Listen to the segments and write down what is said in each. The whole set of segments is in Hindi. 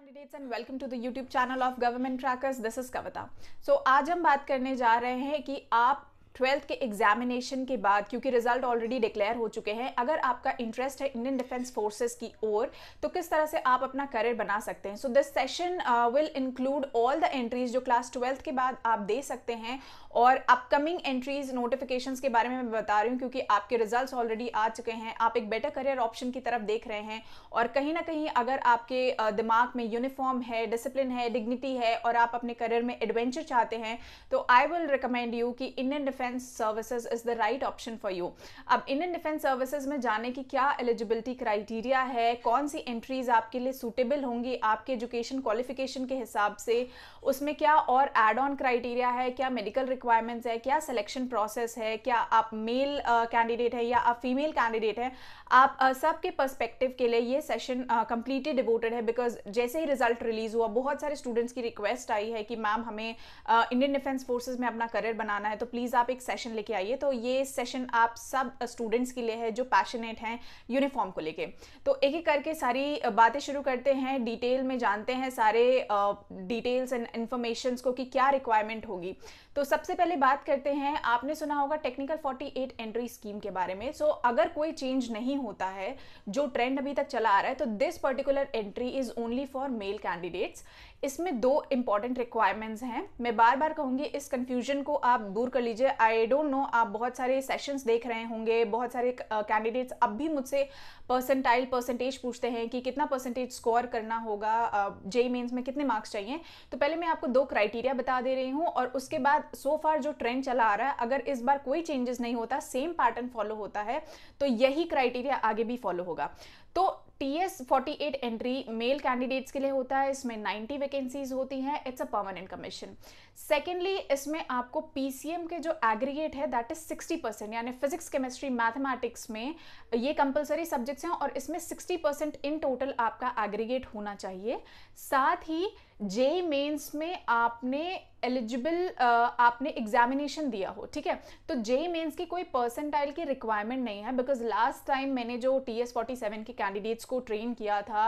Candidates and welcome to the YouTube channel of government trackers this is Kavita so आज हम बात करने जा रहे हैं कि आप ट्वेल्थ के एग्जामिनेशन के बाद क्योंकि रिजल्ट ऑलरेडी डिक्लेयर हो चुके हैं अगर आपका इंटरेस्ट है इंडियन डिफेंस फोर्सेस की ओर तो किस तरह से आप अपना करियर बना सकते हैं so this session will include all the entries जो क्लास ट्वेल्थ के बाद आप दे सकते हैं और अपकमिंग एंट्रीज नोटिफिकेशन के बारे में मैं बता रही हूँ क्योंकि आपके रिजल्ट ऑलरेडी आ चुके हैं आप एक बेटर करियर ऑप्शन की तरफ देख रहे हैं और कहीं ना कहीं अगर आपके uh, दिमाग में यूनिफॉर्म है डिसिप्लिन है डिग्निटी है और आप अपने करियर में एडवेंचर चाहते हैं तो आई विल रिकमेंड यू कि Indian defence defence services is the right option for you अब इंडियन डिफेंस सर्विसेज में जाने की क्या एलिजिबिलिटी क्राइटेरिया है कौन सी एंट्रीज़ आपके लिए सूटेबल होंगी आपके एजुकेशन क्वालिफिकेशन के हिसाब से उसमें क्या और एड ऑन क्राइटेरिया है क्या मेडिकल रिक्वायरमेंट्स है क्या सिलेक्शन प्रोसेस है क्या आप मेल कैंडिडेट है या आप फीमेल कैंडिडेट हैं आप uh, सबके पर्सपेक्टिव के लिए ये सेशन कंप्लीटली डिवोटेड है बिकॉज जैसे ही रिजल्ट रिलीज हुआ बहुत सारे स्टूडेंट्स की रिक्वेस्ट आई है कि मैम हमें इंडियन डिफेंस फोर्सेज में अपना करियर बनाना है तो प्लीज़ आप एक सेशन लेके आइए तो ये सेशन आप सब स्टूडेंट्स के लिए है जो पैशनेट हैं यूनिफॉर्म को लेके तो एक एक करके सारी बातें शुरू करते हैं डिटेल में जानते हैं सारे डिटेल्स एंड इन्फॉर्मेशन को कि क्या रिक्वायरमेंट होगी तो सबसे पहले बात करते हैं आपने सुना होगा टेक्निकल 48 एंट्री स्कीम के बारे में सो so, अगर कोई चेंज नहीं होता है जो ट्रेंड अभी तक चला आ रहा है तो this particular entry is only for male candidates इसमें दो इंपॉर्टेंट रिक्वायरमेंट्स हैं मैं बार बार कहूंगी इस कंफ्यूजन को आप दूर कर लीजिए आई डोंट नो आप बहुत सारे सेशंस देख रहे होंगे बहुत सारे कैंडिडेट्स uh, अब भी मुझसे परसेंटाइल परसेंटेज पूछते हैं कि कितना परसेंटेज स्कोर करना होगा जे uh, मेन्स में कितने मार्क्स चाहिए तो पहले मैं आपको दो क्राइटेरिया बता दे रही हूँ और उसके बाद सो फार जो ट्रेंड चला आ रहा है अगर इस बार कोई चेंजेस नहीं होता सेम पैटर्न फॉलो होता है तो यही क्राइटेरिया आगे भी फॉलो होगा तो T S forty eight entry male candidates के लिए होता है इसमें नाइन्टी वैकेंसीज होती हैं it's a permanent commission secondly इसमें आपको पी सी एम के जो एग्रीगेट है दैट इज सिक्सटी परसेंट यानी फिजिक्स केमिस्ट्री मैथमेटिक्स में ये कंपलसरी सब्जेक्ट्स हैं और इसमें सिक्सटी परसेंट इन टोटल आपका एग्रीगेट होना चाहिए साथ ही जे मेन्स में आपने एलिजिबल uh, आपने एग्जामिनेशन दिया हो ठीक है तो जे मेन्स की कोई पर्सेंटाइल की रिक्वायरमेंट नहीं है बिकॉज लास्ट टाइम मैंने जो टी एस फोर्टी सेवन के कैंडिडेट्स को ट्रेन किया था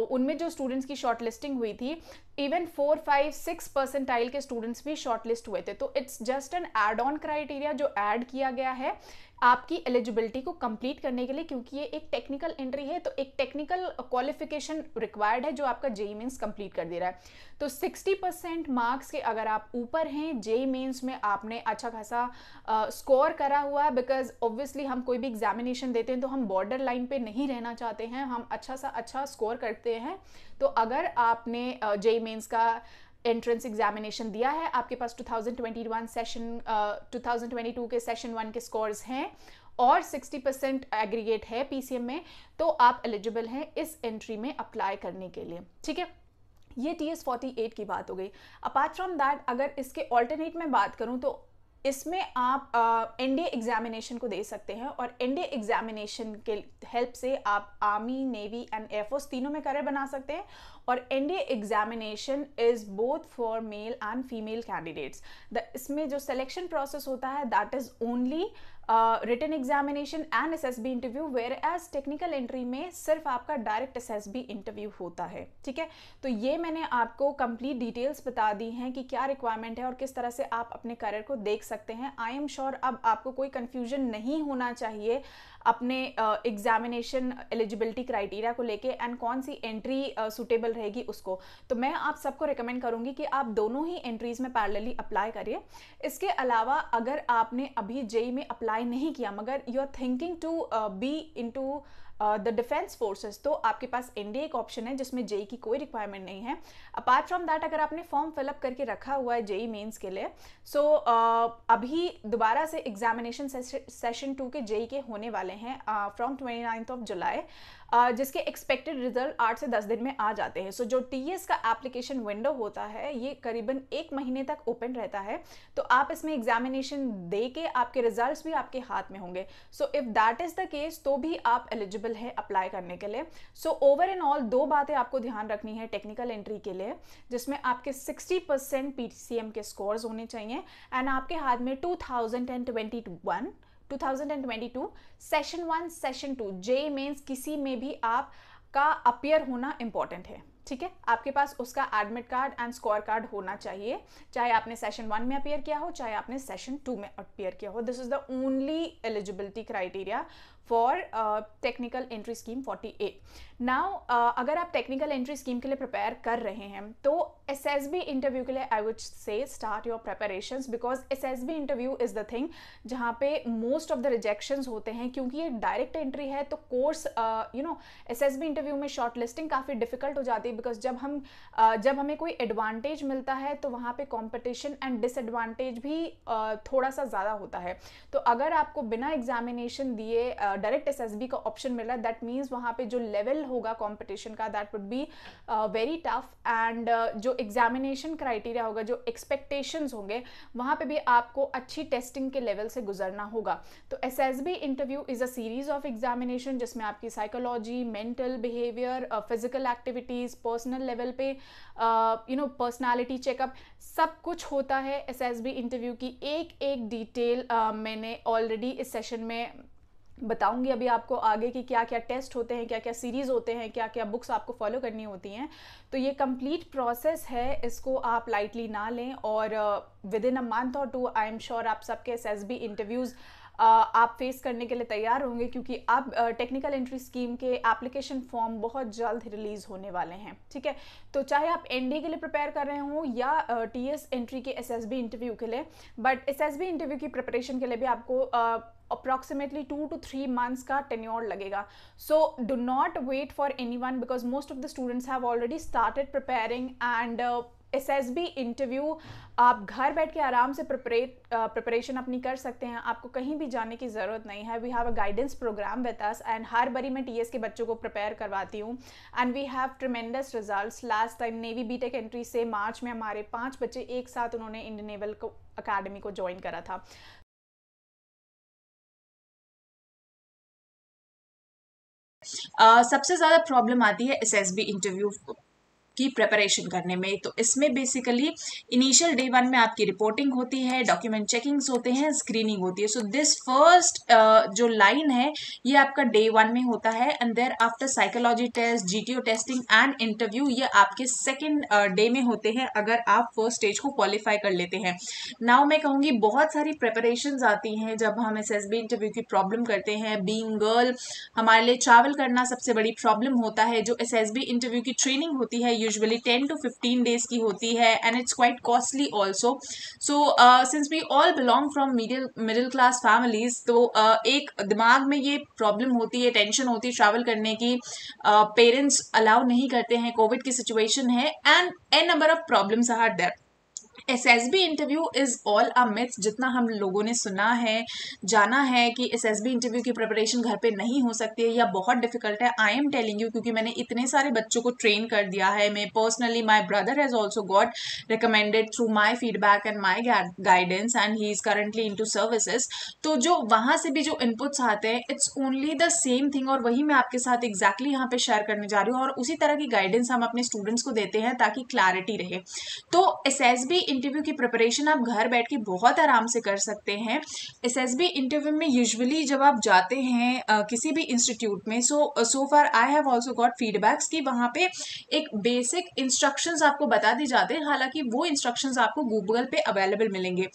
उनमें जो स्टूडेंट्स की शॉर्ट लिस्टिंग हुई थी even four five six percentile के स्टूडेंट्स भी शॉर्टलिस्ट हुए थे तो it's just an add on criteria जो ऐड किया गया है आपकी एलिजिबिलिटी को कंप्लीट करने के लिए क्योंकि ये एक टेक्निकल एंट्री है तो एक टेक्निकल क्वालिफिकेशन रिक्वायर्ड है जो आपका जेई मीन्स कंप्लीट कर दे रहा है तो 60 परसेंट मार्क्स के अगर आप ऊपर हैं जेई मीन्स में आपने अच्छा खासा स्कोर uh, करा हुआ है बिकॉज ऑब्वियसली हम कोई भी एग्जामिनेशन देते हैं तो हम बॉर्डर लाइन पर नहीं रहना चाहते हैं हम अच्छा सा अच्छा स्कोर करते हैं तो अगर आपने जेई uh, मेंस का एंट्रेंस एग्जामिनेशन दिया है आपके पास 2021 सेशन uh, 2022 के सेशन वन के स्कोर्स हैं और 60 परसेंट एग्रीगेट है पीसीएम में तो आप एलिजिबल हैं इस एंट्री में अप्लाई करने के लिए ठीक है ये टी एस फोर्टी एट की बात हो गई अपार्ट फ्रॉम दैट अगर इसके ऑल्टरनेट में बात करूँ तो इसमें आप एन डी एग्जामिनेशन को दे सकते हैं और एन डी एग्जामिनेशन के हेल्प से आप आर्मी नेवी एंड एयरफोर्स तीनों में करियर बना सकते हैं और N D examination is both for male and female candidates the इसमें जो सिलेक्शन प्रोसेस होता है that is only written examination and S S B interview whereas technical entry में सिर्फ आपका direct S S B interview होता है ठीक है तो ये मैंने आपको कंप्लीट डिटेल्स बता दी हैं कि क्या रिक्वायरमेंट है और किस तरह से आप अपने करियर को देख सकते हैं आई एम श्योर अब आपको कोई कन्फ्यूजन नहीं होना चाहिए अपने एग्जामिनेशन एलिजिबिलिटी क्राइटेरिया को लेके एंड कौन सी एंट्री सुटेबल रहेगी उसको तो मैं आप सबको रिकमेंड करूँगी कि आप दोनों ही एंट्रीज़ में पैरेलली अप्लाई करिए इसके अलावा अगर आपने अभी जेई में अप्लाई नहीं किया मगर you are thinking to be in the defence forces तो आपके पास एनडीए एक ऑप्शन है जिसमें जेई e की कोई रिक्वायरमेंट नहीं है अपार्ट फ्रॉम दैट अगर आपने फॉर्म फिलअप करके रखा हुआ है जेई मेन्स e के लिए सो so, uh, अभी दोबारा से एग्जामिनेशन सेशन टू के जेई e के होने वाले हैं from twenty ninth of July जिसके एक्सपेक्टेड रिजल्ट आठ से दस दिन में आ जाते हैं सो so, जो टी का एप्लीकेशन विंडो होता है ये करीबन एक महीने तक ओपन रहता है तो आप इसमें एग्जामिनेशन दे के आपके रिजल्ट भी आपके हाथ में होंगे so if that is the case तो भी आप एलिजिबल एलिजिबल है अप्लाई करने के लिए सो ओवर एंड ऑल दो बातें आपको ध्यान रखनी है टेक्निकल एंट्री के लिए जिसमें आपके 60 परसेंट पी के स्कोर्स होने चाहिए एंड आपके हाथ में two thousand and twenty one 2022 session one session two JEE mains किसी में भी आप का अपियर होना इम्पॉर्टेंट है ठीक है आपके पास उसका admit card and score card होना चाहिए चाहे आपने सेशन वन में अपेयर किया हो चाहे आपने सेशन टू में अपेयर किया हो this is the only eligibility criteria for technical entry scheme 48 now अगर आप टेक्निकल एंट्री स्कीम के लिए प्रिपेयर कर रहे हैं तो एस एस बी इंटरव्यू के लिए I would say start your preparation because S S B interview is the thing जहाँ पे मोस्ट ऑफ द रिजेक्शन होते हैं क्योंकि ये डायरेक्ट एंट्री है तो course you know S S B interview में शॉर्ट लिस्टिंग काफ़ी डिफिकल्ट हो जाती है बिकॉज जब हम जब हमें कोई एडवांटेज मिलता है तो वहाँ पे कंपटीशन एंड डिसएडवांटेज भी थोड़ा सा ज़्यादा होता है तो अगर आपको बिना एग्जामिनेशन दिए डायरेक्ट एस का ऑप्शन मिल रहा है दैट मीन्स वहाँ पे जो लेवल होगा कॉम्पिटिशन का that would be very tough and जो एग्जामिनेशन क्राइटेरिया होगा जो एक्सपेक्टेशन होंगे वहाँ पर भी आपको अच्छी टेस्टिंग के लेवल से गुजरना होगा तो S interview is a series of examination जिसमें आपकी psychology mental behaviour physical activities personal level पे यू नो पर्सनालिटी चेकअप सब कुछ होता है एसएसबी इंटरव्यू की एक एक डिटेल uh, मैंने ऑलरेडी इस सेशन में बताऊंगी अभी आपको आगे कि क्या क्या टेस्ट होते हैं क्या क्या सीरीज़ होते हैं क्या क्या बुक्स आपको फॉलो करनी होती हैं तो ये कंप्लीट प्रोसेस है इसको आप लाइटली ना लें और within a month or two I am sure आप सबके एस एस बी इंटरव्यूज़ आप फेस करने के लिए तैयार होंगे क्योंकि अब टेक्निकल एंट्री स्कीम के एप्लीकेशन फॉर्म बहुत जल्द रिलीज़ होने वाले हैं ठीक है तो चाहे आप एन के लिए प्रिपेयर कर रहे हों या टी एंट्री के एस इंटरव्यू के लिए बट एस इंटरव्यू की प्रिपरेशन के लिए भी आपको approximately two two three months का टेन्योर लगेगा so do not wait for any one because most of the students have already started preparing and SSB interview आप घर बैठ के आराम से प्रपरेट प्रिपरेशन अपनी कर सकते हैं आपको कहीं भी जाने की ज़रूरत नहीं है we have a guidance program with us and हर बारी मैं टीएस के बच्चों को प्रिपेयर करवाती हूँ and we have tremendous result last time navy BTech entry से मार्च में हमारे पाँच बच्चे एक साथ उन्होंने इंडियन नेवल को अकेडमी को ज्वाइन करा था Uh, सबसे ज़्यादा प्रॉब्लम आती है एस एस बी इंटरव्यू की प्रेपरेशन करने में तो इसमें बेसिकली इनिशियल डे वन में आपकी रिपोर्टिंग होती है डॉक्यूमेंट चेकिंग्स होते हैं स्क्रीनिंग होती है सो दिस फर्स्ट जो लाइन है ये आपका डे वन में होता है and thereafter psychology test G testing and interview ये आपके सेकेंड डे uh, में होते हैं अगर आप फर्स्ट स्टेज को क्वालिफाई कर लेते हैं नाउ मैं कहूँगी बहुत सारी प्रेपरेशन आती हैं जब हम एस इंटरव्यू की प्रॉब्लम करते हैं बींग गर्ल हमारे लिए ट्रैवल करना सबसे बड़ी प्रॉब्लम होता है जो एस इंटरव्यू की ट्रेनिंग होती है usually ten to fifteen days की होती है and it's quite costly also so since we all belong from medial middle class families तो uh, एक दिमाग में ये प्रॉब्लम होती है टेंशन होती है ट्रैवल करने की पेरेंट्स uh, अलाउ नहीं करते हैं कोविड की सिचुएशन है and a number of problems are there S S B interview is all a myth जितना हम लोगों ने सुना है जाना है कि एस एस बी इंटरव्यू की प्रिपरेशन घर पे नहीं हो सकती है या बहुत डिफिकल्ट है आई एम टेलिंग यू क्योंकि मैंने इतने सारे बच्चों को ट्रेन कर दिया है मैं personally my brother has also got recommended through my feedback and my guidance and he is currently in to services तो जो वहाँ से भी जो इनपुट्स आते हैं it's only the same thing और वही मैं आपके साथ एग्जैक्टली exactly यहाँ पे शेयर करने जा रही हूँ और उसी तरह की गाइडेंस हम अपने स्टूडेंट्स को देते हैं ताकि क्लैरिटी रहे तो एस एस बी इंटरव्यू की प्रिपरेशन आप घर बैठ के बहुत आराम से कर सकते हैं एस इंटरव्यू में यूजुअली जब आप जाते हैं किसी भी इंस्टीट्यूट में so so far I have also got feedbacks कि वहाँ पे एक बेसिक इंस्ट्रक्शंस आपको बता दी जाते हैं हालांकि वो इंस्ट्रक्शंस आपको गूगल पे अवेलेबल मिलेंगे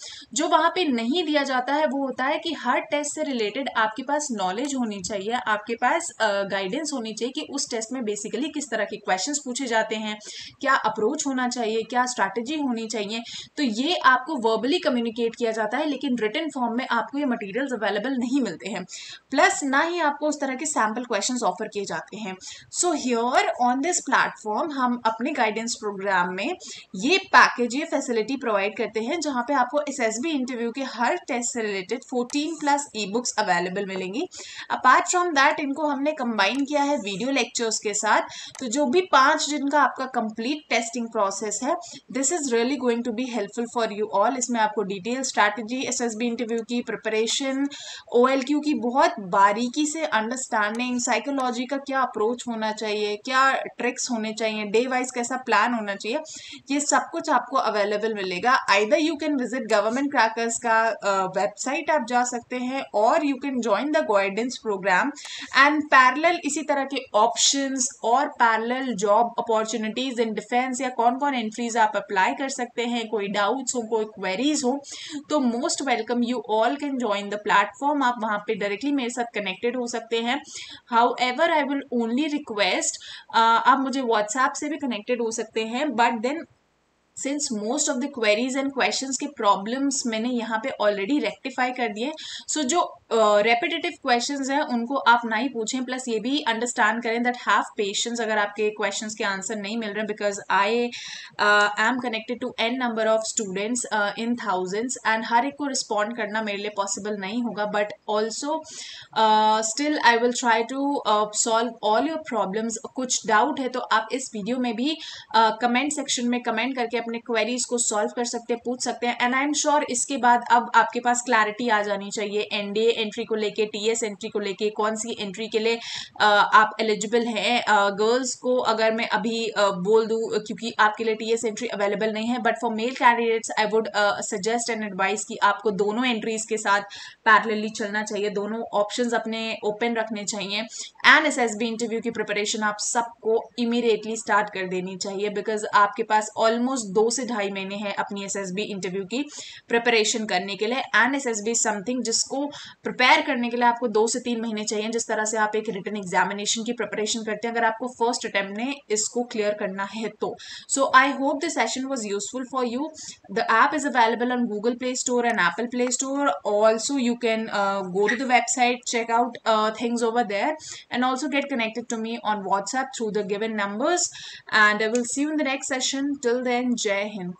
जो वहाँ पे नहीं दिया जाता है वो होता है कि हर टेस्ट से रिलेटेड आपके पास नॉलेज होनी चाहिए आपके पास गाइडेंस uh, होनी चाहिए कि उस टेस्ट में बेसिकली किस तरह के क्वेश्चंस पूछे जाते हैं क्या अप्रोच होना चाहिए क्या स्ट्रैटेजी होनी चाहिए तो ये आपको वर्बली कम्युनिकेट किया जाता है लेकिन रिटर्न फॉर्म में आपको ये मटेरियल्स अवेलेबल नहीं मिलते हैं प्लस ना ही आपको उस तरह के सैम्पल क्वेश्चन ऑफर किए जाते हैं so here on this platform हम अपने गाइडेंस प्रोग्राम में ये पैकेज ये फैसिलिटी प्रोवाइड करते हैं जहाँ पे आपको एस इंटरव्यू के हर टेस्ट से related fourteen plus e books available मिलेंगी अपार्ट फ्रॉम दैट इनको हमने कंबाइन किया है वीडियो लेक्चर्स के साथ तो जो भी पांच दिन का आपका कंप्लीट टेस्टिंग प्रोसेस है this is really going to be be helpful for you all इसमें आपको डिटेल स्ट्रैटेजी एसएसबी इंटरव्यू की प्रिपरेशन ओएलक्यू की बहुत बारीकी से अंडरस्टैंडिंग साइकोलॉजी का क्या अप्रोच होना चाहिए क्या ट्रिक्स होने चाहिए डे वाइज कैसा प्लान होना चाहिए ये सब कुछ आपको अवेलेबल मिलेगा either you can visit government crackers का वेबसाइट uh, आप जा सकते हैं और you can join the guidance program and parallel इसी तरह के ऑप्शन और parallel job opportunities in defence या कौन कौन एंट्रीज आप अप्लाई कर सकते हैं कोई डाउट्स हो कोई क्वेरीज हो तो most welcome you all can join the platform आप वहाँ पे डायरेक्टली मेरे साथ कनेक्टेड हो सकते हैं however I will only request आप मुझे व्हाट्सएप से भी कनेक्टेड हो सकते हैं but then since most of the queries and questions के प्रॉब्लम्स मैंने यहाँ पे ऑलरेडी रेक्टिफाई कर दिए सो so, जो रेपिटेटिव uh, क्वेश्चंस हैं उनको आप ना ही पूछें प्लस ये भी अंडरस्टैंड करें दैट हैव पेशेंस अगर आपके क्वेश्चंस के आंसर नहीं मिल रहे because I I am connected to an number of students in thousands and हर एक को रिस्पॉन्ड करना मेरे लिए पॉसिबल नहीं होगा but also still I will try to solve all your problems कुछ डाउट है तो आप इस वीडियो में भी कमेंट uh, सेक्शन में कमेंट करके अपने क्वेरीज को सॉल्व कर सकते हैं पूछ सकते हैं एंड आई एम श्योर इसके बाद अब आपके पास क्लैरिटी आ जानी चाहिए एनडीए एंट्री को लेके टीएस एंट्री को लेके कौन सी एंट्री के लिए आप एलिजिबल हैं गर्ल्स को अगर मैं अभी बोल दूँ क्योंकि आपके लिए टीएस एंट्री अवेलेबल नहीं है but for male candidates I would suggest and advice कि आपको दोनों एंट्रीज के साथ पैरेलली चलना चाहिए दोनों ऑप्शन अपने ओपन रखने चाहिए and S S B interview की प्रिपरेशन आप सबको इमीडिएटली स्टार्ट कर देनी चाहिए बिकॉज आपके पास ऑलमोस्ट दो से ढाई महीने हैं अपनी एसएसबी इंटरव्यू की प्रिपरेशन करने के लिए एंड एसएसबी समथिंग जिसको प्रिपेयर करने के लिए आपको दो से तीन महीने चाहिए जिस तरह से आप एक रिटर्न एग्जामिनेशन की प्रिपरेशन करते हैं अगर आपको फर्स्ट अटेम्प्ट में इसको क्लियर करना है तो so I hope the session was useful for you the app is available on Google Play Store and Apple Play Store also you can go to the website check out things over there and also get connected to me on WhatsApp through the given numbers. And I will see you in the next session. Till then, pagodérrimo